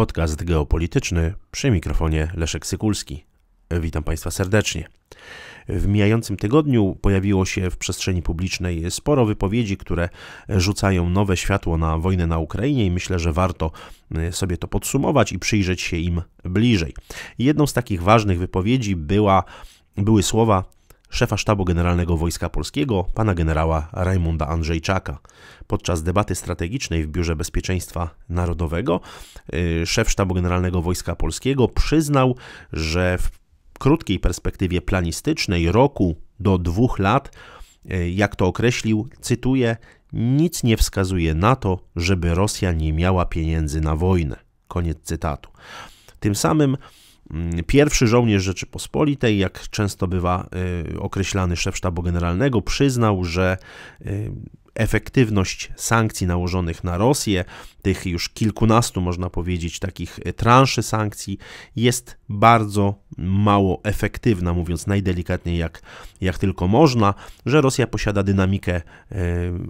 Podcast geopolityczny przy mikrofonie Leszek Sykulski. Witam Państwa serdecznie. W mijającym tygodniu pojawiło się w przestrzeni publicznej sporo wypowiedzi, które rzucają nowe światło na wojnę na Ukrainie i myślę, że warto y, sobie to podsumować i przyjrzeć się im bliżej. Jedną z takich ważnych wypowiedzi była były słowa szefa Sztabu Generalnego Wojska Polskiego, pana generała Rajmunda Andrzejczaka. Podczas debaty strategicznej w Biurze Bezpieczeństwa Narodowego y, szef Sztabu Generalnego Wojska Polskiego przyznał, że w krótkiej perspektywie planistycznej roku do dwóch lat, y, jak to określił, cytuję, nic nie wskazuje na to, żeby Rosja nie miała pieniędzy na wojnę. Koniec cytatu. Tym samym Mm, pierwszy żołnierz Rzeczypospolitej, jak często bywa y, określany szef sztabu generalnego, przyznał, że y, efektywność sankcji nałożonych na Rosję, tych już kilkunastu, można powiedzieć, takich e, transzy sankcji, jest bardzo mało efektywna, mówiąc najdelikatniej jak, jak tylko można, że Rosja posiada dynamikę, e,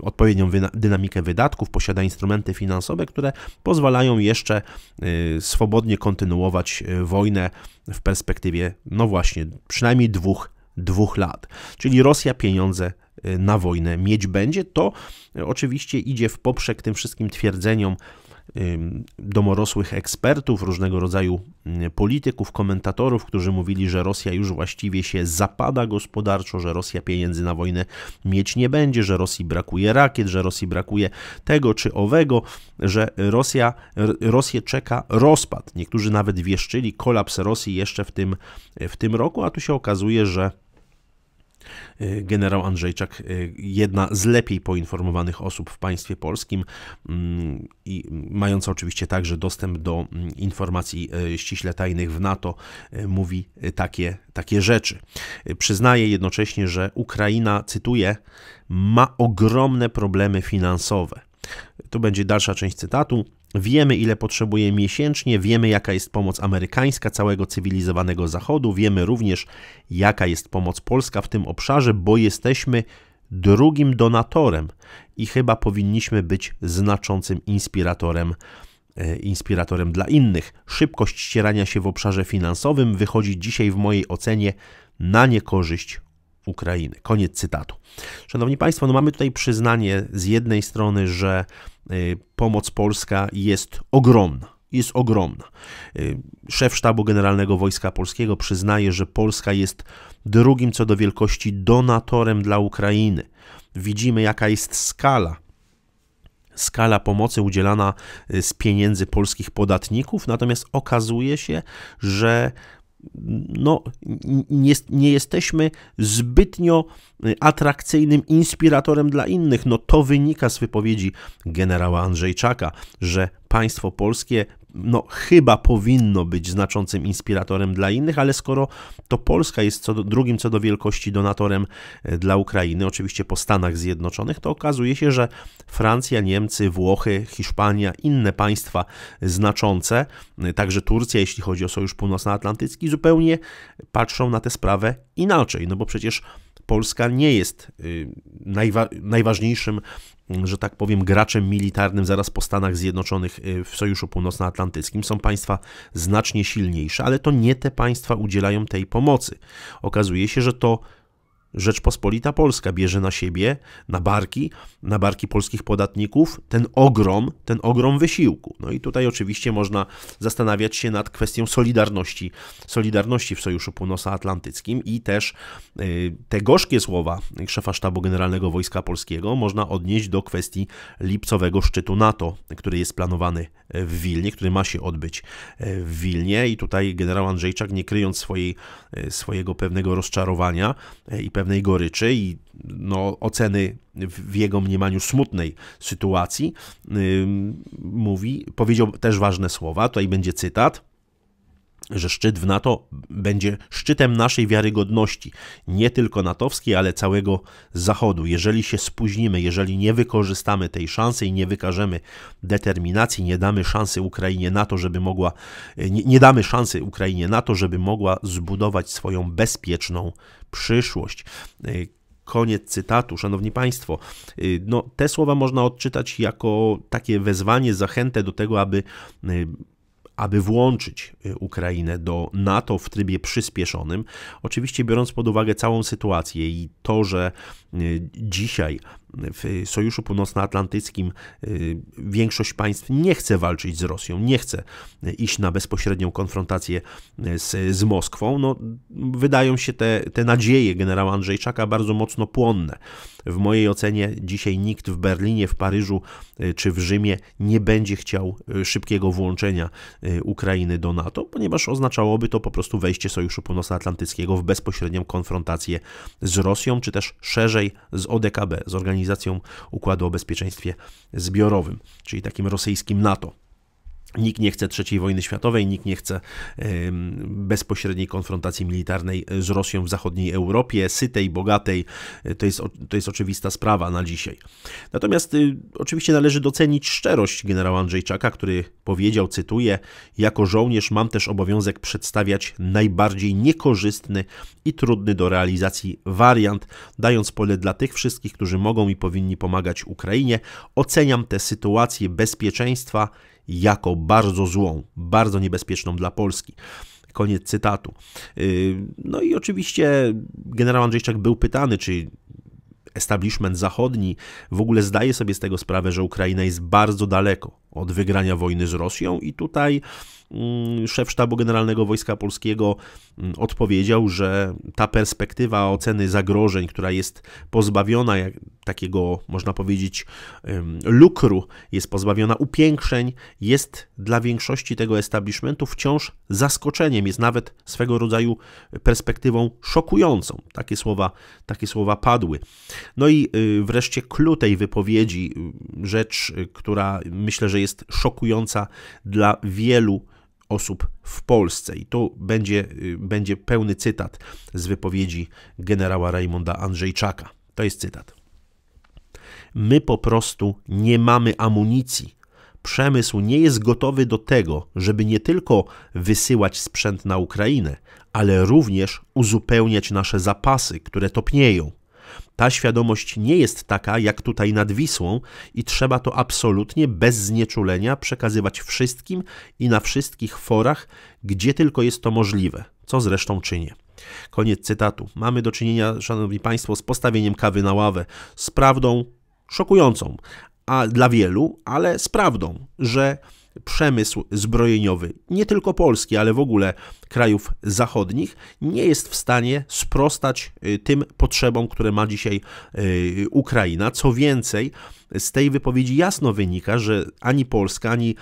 odpowiednią dynamikę wydatków, posiada instrumenty finansowe, które pozwalają jeszcze e, swobodnie kontynuować wojnę w perspektywie, no właśnie, przynajmniej dwóch, dwóch lat. Czyli Rosja pieniądze na wojnę mieć będzie. To oczywiście idzie w poprzek tym wszystkim twierdzeniom domorosłych ekspertów, różnego rodzaju mm, polityków, komentatorów, którzy mówili, że Rosja już właściwie się zapada gospodarczo, że Rosja pieniędzy na wojnę mieć nie będzie, że Rosji brakuje rakiet, że Rosji brakuje tego czy owego, że Rosja, Rosję czeka rozpad. Niektórzy nawet wieszczyli kolaps Rosji jeszcze w tym, w tym roku, a tu się okazuje, że Y, generał Andrzejczak, y, jedna z lepiej poinformowanych osób w państwie polskim mm, i mająca oczywiście także dostęp do mm, informacji y, ściśle tajnych w NATO, mówi takie, takie rzeczy. Przyznaje jednocześnie, że Ukraina, cytuję, ma ogromne problemy finansowe. Tu będzie dalsza część cytatu. Wiemy, ile potrzebuje miesięcznie, wiemy, jaka jest pomoc amerykańska całego cywilizowanego Zachodu, wiemy również, jaka jest pomoc polska w tym obszarze, bo jesteśmy drugim donatorem i chyba powinniśmy być znaczącym inspiratorem e, inspiratorem dla innych. Szybkość ścierania się w obszarze finansowym wychodzi dzisiaj w mojej ocenie na niekorzyść Ukrainy. Koniec cytatu. Szanowni Państwo, no mamy tutaj przyznanie z jednej strony, że y, pomoc polska jest ogromna jest ogromna. Y, szef Sztabu Generalnego Wojska Polskiego przyznaje, że Polska jest drugim co do wielkości donatorem dla Ukrainy. Widzimy, jaka jest skala. Skala pomocy udzielana y, z pieniędzy polskich podatników, natomiast okazuje się, że no, nie, nie, jesteśmy zbytnio y, atrakcyjnym inspiratorem dla innych. No to wynika z wypowiedzi generała Andrzejczaka, że państwo polskie no, chyba powinno być znaczącym inspiratorem dla innych, ale skoro to Polska jest co do, drugim co do wielkości donatorem e, dla Ukrainy, oczywiście po Stanach Zjednoczonych, to okazuje się, że Francja, Niemcy, Włochy, Hiszpania, inne państwa znaczące, e, także Turcja, jeśli chodzi o Sojusz Północnoatlantycki, zupełnie patrzą na tę sprawę inaczej, no bo przecież Polska nie jest y, najwa najważniejszym, że tak powiem, graczem militarnym zaraz po Stanach Zjednoczonych y, w Sojuszu Północnoatlantyckim. Są państwa znacznie silniejsze, ale to nie te państwa udzielają tej pomocy. Okazuje się, że to Rzeczpospolita Polska bierze na siebie, na barki, na barki polskich podatników ten ogrom, ten ogrom wysiłku. No i tutaj oczywiście można zastanawiać się nad kwestią solidarności, solidarności w Sojuszu Północnoatlantyckim i też y, te gorzkie słowa szefa Sztabu Generalnego Wojska Polskiego można odnieść do kwestii lipcowego szczytu NATO, który jest planowany w Wilnie, który ma się odbyć y, w Wilnie i tutaj generał Andrzejczak nie kryjąc swojej, y, swojego pewnego rozczarowania i pewnej goryczy i no, oceny w jego mniemaniu smutnej sytuacji, mówi, powiedział też ważne słowa, tutaj będzie cytat że szczyt w NATO będzie szczytem naszej wiarygodności, nie tylko natowskiej, ale całego Zachodu. Jeżeli się spóźnimy, jeżeli nie wykorzystamy tej szansy i nie wykażemy determinacji, nie damy szansy Ukrainie na to, żeby mogła, nie, nie damy szansy Ukrainie na to, żeby mogła zbudować swoją bezpieczną przyszłość. Koniec cytatu, szanowni państwo. No, te słowa można odczytać jako takie wezwanie, zachętę do tego, aby aby włączyć y, Ukrainę do NATO w trybie przyspieszonym. Oczywiście biorąc pod uwagę całą sytuację i to, że y, dzisiaj w Sojuszu Północnoatlantyckim y, większość państw nie chce walczyć z Rosją, nie chce y, iść na bezpośrednią konfrontację y, z, z Moskwą, no, wydają się te, te nadzieje generała Andrzejczaka bardzo mocno płonne. W mojej ocenie dzisiaj nikt w Berlinie, w Paryżu czy w Rzymie nie będzie chciał szybkiego włączenia Ukrainy do NATO, ponieważ oznaczałoby to po prostu wejście Sojuszu Północnoatlantyckiego w bezpośrednią konfrontację z Rosją, czy też szerzej z ODKB, z organizacją organizacją Układu o Bezpieczeństwie Zbiorowym, czyli takim rosyjskim NATO. Nikt nie chce III wojny światowej, nikt nie chce bezpośredniej konfrontacji militarnej z Rosją w zachodniej Europie, sytej, bogatej. E, to jest, to jest oczywista sprawa na dzisiaj. Natomiast y, oczywiście należy docenić szczerość generała Andrzejczaka, który powiedział, cytuję, jako żołnierz mam też obowiązek przedstawiać najbardziej niekorzystny i trudny do realizacji wariant, dając pole dla tych wszystkich, którzy mogą i powinni pomagać Ukrainie. Oceniam tę sytuację bezpieczeństwa jako bardzo złą, bardzo niebezpieczną dla Polski. Koniec cytatu. Y, no i oczywiście generał Andrzejczak był pytany, czy establishment zachodni w ogóle zdaje sobie z tego sprawę, że Ukraina jest bardzo daleko od wygrania wojny z Rosją i tutaj mm, szef sztabu generalnego Wojska Polskiego mm, odpowiedział, że ta perspektywa oceny zagrożeń, która jest pozbawiona takiego, można powiedzieć, lukru, jest pozbawiona upiększeń, jest dla większości tego establishmentu wciąż zaskoczeniem, jest nawet swego rodzaju perspektywą szokującą. Takie słowa, takie słowa padły. No i y, wreszcie klutej tej wypowiedzi, y, rzecz, y, która myślę, że jest szokująca dla wielu osób w Polsce. I tu będzie, y, będzie pełny cytat z wypowiedzi generała Raymond'a Andrzejczaka. To jest cytat. My po prostu nie mamy amunicji. Przemysł nie jest gotowy do tego, żeby nie tylko wysyłać sprzęt na Ukrainę, ale również uzupełniać nasze zapasy, które topnieją. Ta świadomość nie jest taka, jak tutaj nad Wisłą, i trzeba to absolutnie bez znieczulenia przekazywać wszystkim i na wszystkich forach, gdzie tylko jest to możliwe, co zresztą czynię. Koniec cytatu. Mamy do czynienia, szanowni państwo, z postawieniem kawy na ławę, z prawdą szokującą, a dla wielu, ale z prawdą, że przemysł zbrojeniowy, nie tylko polski, ale w ogóle krajów zachodnich, nie jest w stanie sprostać y, tym potrzebom, które ma dzisiaj y, Ukraina. Co więcej, z tej wypowiedzi jasno wynika, że ani Polska, ani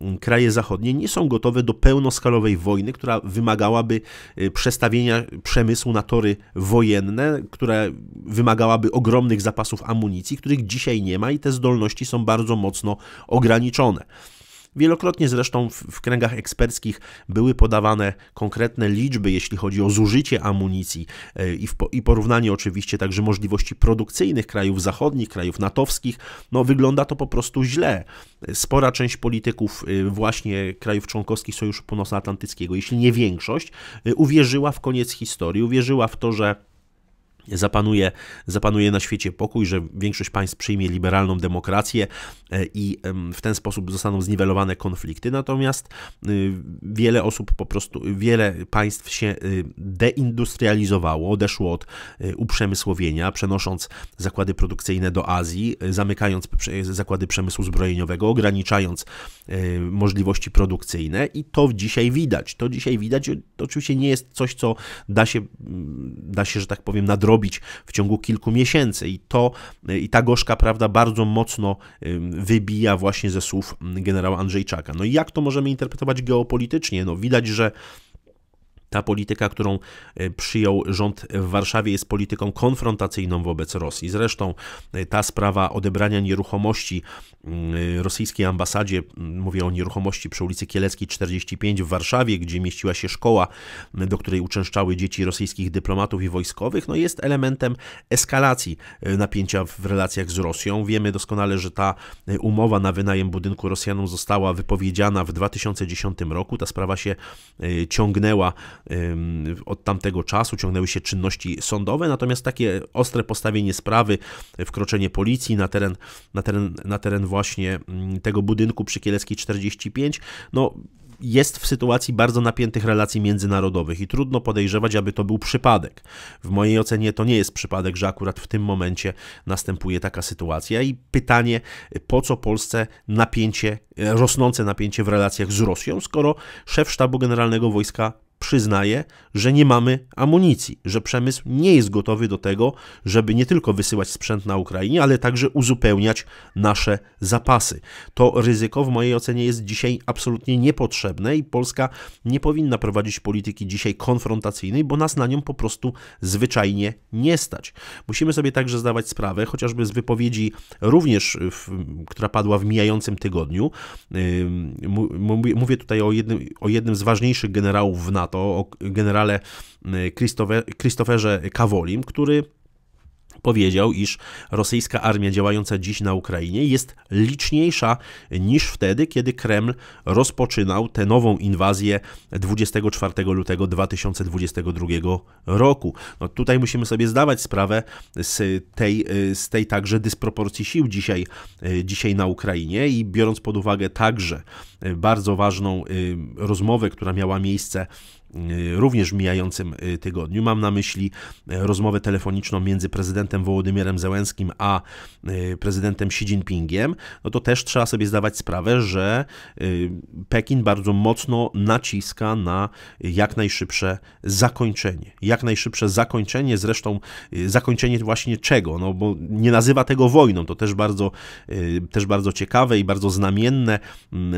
mm, kraje zachodnie nie są gotowe do pełnoskalowej wojny, która wymagałaby y, przestawienia przemysłu na tory wojenne, która wymagałaby ogromnych zapasów amunicji, których dzisiaj nie ma i te zdolności są bardzo mocno ograniczone. Wielokrotnie zresztą w, w kręgach eksperckich były podawane konkretne liczby, jeśli chodzi o zużycie amunicji e, i, w, i porównanie oczywiście także możliwości produkcyjnych krajów zachodnich, krajów natowskich. No, wygląda to po prostu źle. Spora część polityków e, właśnie krajów członkowskich Sojuszu Północnoatlantyckiego, jeśli nie większość, e, uwierzyła w koniec historii, uwierzyła w to, że zapanuje, zapanuje na świecie pokój, że większość państw przyjmie liberalną demokrację e, i w ten sposób zostaną zniwelowane konflikty. Natomiast y, wiele osób po prostu, wiele państw się y, deindustrializowało, odeszło od y, uprzemysłowienia, przenosząc zakłady produkcyjne do Azji, zamykając zakłady przemysłu zbrojeniowego, ograniczając możliwości produkcyjne i to dzisiaj widać. To dzisiaj widać, to oczywiście nie jest coś, co da się, da się że tak powiem, nadrobić zrobić w ciągu kilku miesięcy. I to y, i ta gorzka prawda bardzo mocno wybija właśnie ze słów generała Andrzejczaka. No i jak to możemy interpretować geopolitycznie? No widać, że ta polityka, którą e, przyjął rząd w Warszawie, jest polityką konfrontacyjną wobec Rosji. Zresztą e, ta sprawa odebrania nieruchomości mm, e, rosyjskiej ambasadzie, mm, mówię o nieruchomości przy ulicy Kieleckiej 45 w Warszawie, gdzie mieściła się szkoła, mm, do której uczęszczały dzieci rosyjskich dyplomatów i wojskowych, no jest elementem eskalacji napięcia w relacjach z Rosją. Wiemy doskonale, że ta umowa na wynajem budynku Rosjanom została wypowiedziana w 2010 roku. Ta sprawa się ciągnęła od tamtego czasu ciągnęły się czynności sądowe, natomiast takie ostre postawienie sprawy, wkroczenie policji na teren, na teren, na teren właśnie mm, tego budynku przy Kieleckiej 45, no jest w sytuacji bardzo napiętych relacji międzynarodowych i trudno podejrzewać, aby to był przypadek. W mojej ocenie to nie jest przypadek, że akurat w tym momencie następuje taka sytuacja i pytanie, po co Polsce napięcie, rosnące napięcie w relacjach z Rosją, skoro szef sztabu generalnego wojska przyznaje, że nie mamy amunicji, że przemysł nie jest gotowy do tego, żeby nie tylko wysyłać sprzęt na Ukrainie, ale także uzupełniać nasze zapasy. To ryzyko w mojej ocenie jest dzisiaj absolutnie niepotrzebne i Polska nie powinna prowadzić polityki dzisiaj konfrontacyjnej, bo nas na nią po prostu zwyczajnie nie stać. Musimy sobie także zdawać sprawę, chociażby z wypowiedzi również, w, która padła w mijającym tygodniu, mówię tutaj o jednym, o jednym z ważniejszych generałów w NATO, NATO, o generale y, Christopher, Christopherze Kawolim, który powiedział, iż rosyjska armia działająca dziś na Ukrainie jest liczniejsza niż wtedy, kiedy Kreml rozpoczynał tę nową inwazję 24 lutego 2022 roku. No tutaj musimy sobie zdawać sprawę z tej, z tej także dysproporcji sił dzisiaj, dzisiaj na Ukrainie i biorąc pod uwagę także bardzo ważną y, rozmowę, która miała miejsce Y, również w mijającym y, tygodniu. Mam na myśli y, rozmowę telefoniczną między prezydentem Wołodymierem Zełenskim a prezydentem Xi Jinpingiem, no to też trzeba sobie zdawać sprawę, że Pekin bardzo mocno naciska na jak najszybsze zakończenie. Jak najszybsze zakończenie, zresztą zakończenie właśnie czego? No bo nie nazywa tego wojną, to też bardzo, też bardzo ciekawe i bardzo znamienne.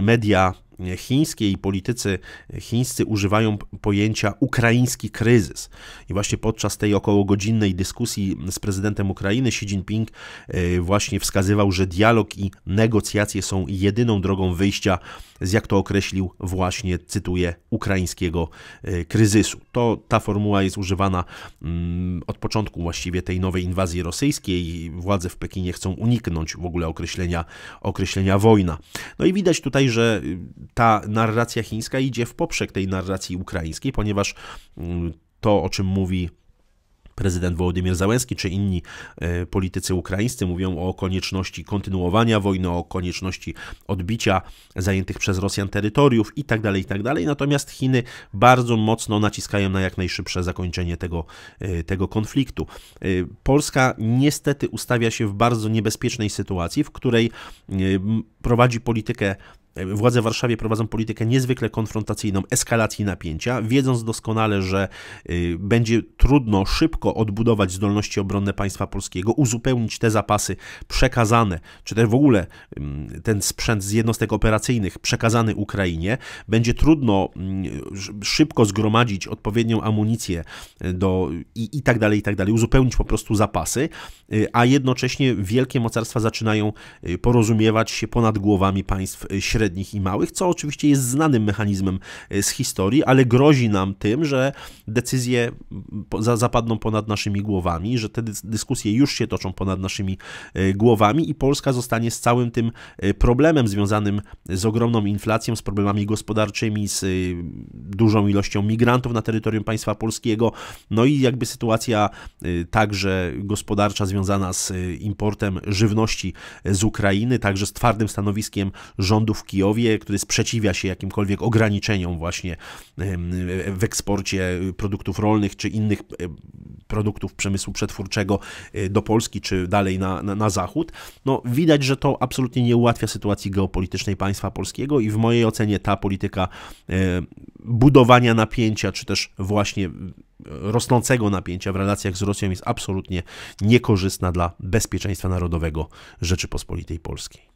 Media chińskie i politycy e, chińscy używają pojęcia ukraiński kryzys. I właśnie podczas tej okołogodzinnej dyskusji z prezydentem Ukrainy Xi Jinping e, właśnie wskazywał, że dialog i negocjacje są jedyną drogą wyjścia z, jak to określił, właśnie cytuję, ukraińskiego e, kryzysu. To ta formuła jest używana mm, od początku właściwie tej nowej inwazji rosyjskiej. Władze w Pekinie chcą uniknąć w ogóle określenia, określenia wojna. No i widać tutaj, że ta narracja chińska idzie w poprzek tej narracji ukraińskiej, ponieważ mm, to, o czym mówi prezydent Wołodymyr Załęski czy inni e, politycy ukraińscy mówią o konieczności kontynuowania wojny, o konieczności odbicia zajętych przez Rosjan terytoriów itd., tak itd. Tak Natomiast Chiny bardzo mocno naciskają na jak najszybsze zakończenie tego, e, tego konfliktu. E, Polska niestety ustawia się w bardzo niebezpiecznej sytuacji, w której prowadzi politykę Władze w Warszawie prowadzą politykę niezwykle konfrontacyjną, eskalacji napięcia, wiedząc doskonale, że y, będzie trudno szybko odbudować zdolności obronne państwa polskiego, uzupełnić te zapasy przekazane, czy też w ogóle ten sprzęt z jednostek operacyjnych przekazany Ukrainie. Będzie trudno szybko zgromadzić odpowiednią amunicję y, do i, i tak dalej, i tak dalej, uzupełnić po prostu zapasy, y, a jednocześnie wielkie mocarstwa zaczynają porozumiewać się ponad głowami państw średnich średnich i małych, co oczywiście jest znanym mechanizmem e, z historii, ale grozi nam tym, że decyzje zapadną ponad naszymi głowami, że te dyskusje już się toczą ponad naszymi e, głowami i Polska zostanie z całym tym e, problemem związanym z ogromną inflacją, z problemami gospodarczymi, z dużą ilością migrantów na terytorium państwa polskiego, no i jakby sytuacja także gospodarcza związana z importem żywności z Ukrainy, także z twardym stanowiskiem rządów Kijowa, Kijowie, który sprzeciwia się jakimkolwiek ograniczeniom właśnie w eksporcie produktów rolnych czy innych produktów przemysłu przetwórczego e, do Polski czy dalej na, na, na zachód. No, widać, że to absolutnie nie ułatwia sytuacji geopolitycznej państwa polskiego i w mojej ocenie ta polityka e, budowania napięcia czy też właśnie e, rosnącego napięcia w relacjach z Rosją jest absolutnie niekorzystna dla bezpieczeństwa narodowego Rzeczypospolitej Polskiej.